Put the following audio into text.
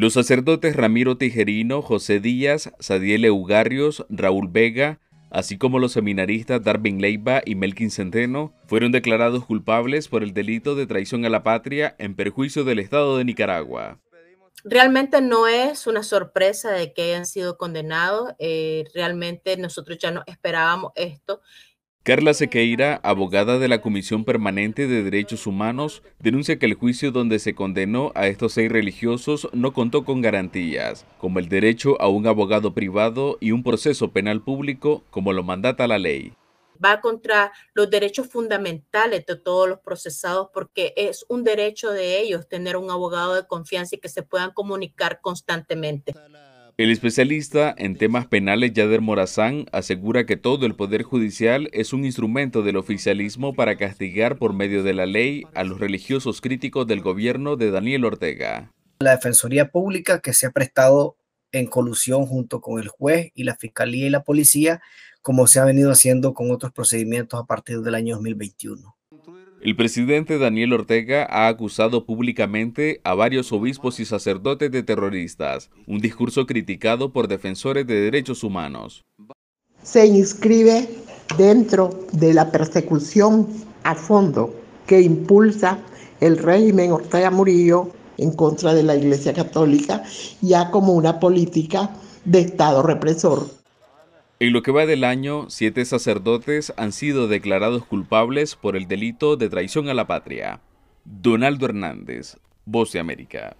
Los sacerdotes Ramiro Tijerino, José Díaz, Sadiel Eugarrios, Raúl Vega, así como los seminaristas Darwin Leiva y Melkin Centeno, fueron declarados culpables por el delito de traición a la patria en perjuicio del Estado de Nicaragua. Realmente no es una sorpresa de que hayan sido condenados, eh, realmente nosotros ya no esperábamos esto Carla Sequeira, abogada de la Comisión Permanente de Derechos Humanos, denuncia que el juicio donde se condenó a estos seis religiosos no contó con garantías, como el derecho a un abogado privado y un proceso penal público, como lo mandata la ley. Va contra los derechos fundamentales de todos los procesados porque es un derecho de ellos tener un abogado de confianza y que se puedan comunicar constantemente. El especialista en temas penales Yader Morazán asegura que todo el Poder Judicial es un instrumento del oficialismo para castigar por medio de la ley a los religiosos críticos del gobierno de Daniel Ortega. La Defensoría Pública que se ha prestado en colusión junto con el juez y la Fiscalía y la Policía, como se ha venido haciendo con otros procedimientos a partir del año 2021. El presidente Daniel Ortega ha acusado públicamente a varios obispos y sacerdotes de terroristas, un discurso criticado por defensores de derechos humanos. Se inscribe dentro de la persecución a fondo que impulsa el régimen Ortega Murillo en contra de la Iglesia Católica, ya como una política de Estado represor. En lo que va del año, siete sacerdotes han sido declarados culpables por el delito de traición a la patria. Donaldo Hernández, Voz de América.